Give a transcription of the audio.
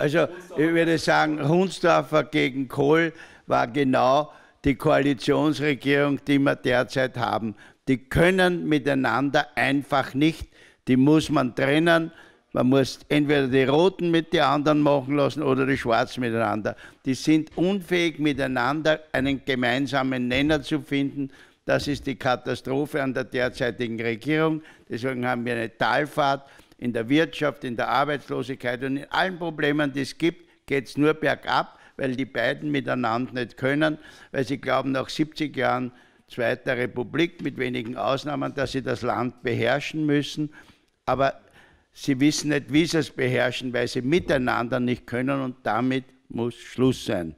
Also ich würde sagen, Hunsdorfer gegen Kohl war genau die Koalitionsregierung, die wir derzeit haben. Die können miteinander einfach nicht, die muss man trennen. Man muss entweder die Roten mit den anderen machen lassen oder die Schwarzen miteinander. Die sind unfähig, miteinander einen gemeinsamen Nenner zu finden. Das ist die Katastrophe an der derzeitigen Regierung. Deswegen haben wir eine Talfahrt in der Wirtschaft, in der Arbeitslosigkeit und in allen Problemen, die es gibt, geht es nur bergab, weil die beiden miteinander nicht können, weil sie glauben, nach 70 Jahren Zweiter Republik, mit wenigen Ausnahmen, dass sie das Land beherrschen müssen. Aber sie wissen nicht, wie sie es beherrschen, weil sie miteinander nicht können und damit muss Schluss sein.